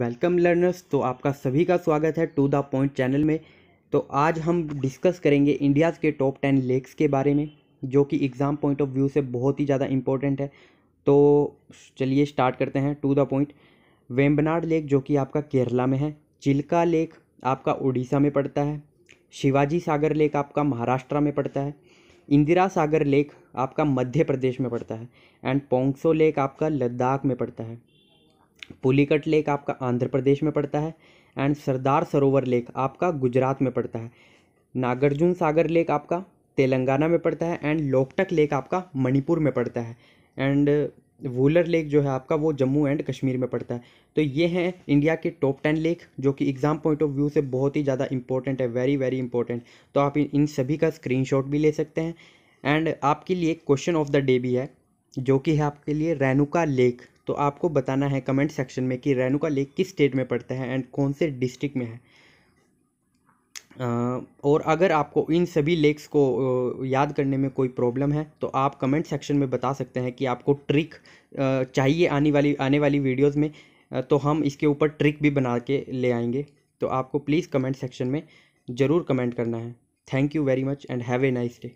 welcome learners तो आपका सभी का स्वागत है टू द पॉइंट चैनल में तो आज हम डिस्कस करेंगे इंडियाज़ के टॉप टेन लेक्स के बारे में जो कि एग्ज़ाम पॉइंट ऑफ व्यू से बहुत ही ज़्यादा इम्पोर्टेंट है तो चलिए स्टार्ट करते हैं to the point Vembanad lake जो कि आपका केरला में है चिल्का लेक आपका उड़ीसा में पड़ता है शिवाजी सागर लेक आपका महाराष्ट्र में पड़ता है इंदिरा सागर लेक आपका मध्य प्रदेश में पड़ता है एंड पोंगसो लेक आपका लद्दाख में पड़ता है पुलिकट लेक आपका आंध्र प्रदेश में पड़ता है एंड सरदार सरोवर लेक आपका गुजरात में पड़ता है नागार्जुन सागर लेक आपका तेलंगाना में पड़ता है एंड लोकटक लेक आपका मणिपुर में पड़ता है एंड वूलर लेक जो है आपका वो जम्मू एंड कश्मीर में पड़ता है तो ये हैं इंडिया के टॉप टेन लेक जो कि एग्ज़ाम पॉइंट ऑफ व्यू से बहुत ही ज़्यादा इंपॉर्टेंट है वेरी वेरी इंपॉर्टेंट तो आप इन सभी का स्क्रीनशॉट भी ले सकते हैं एंड आपके लिए क्वेश्चन ऑफ द डे भी है जो कि है आपके लिए रेनुका लेक तो आपको बताना है कमेंट सेक्शन में कि रेणुका लेक किस स्टेट में पड़ता है एंड कौन से डिस्ट्रिक्ट में है और अगर आपको इन सभी लेक्स को याद करने में कोई प्रॉब्लम है तो आप कमेंट सेक्शन में बता सकते हैं कि आपको ट्रिक चाहिए आने वाली आने वाली वीडियोज़ में तो हम इसके ऊपर ट्रिक भी बना के ले आएंगे तो आपको प्लीज़ कमेंट सेक्शन में ज़रूर कमेंट करना है thank you very much and have a nice day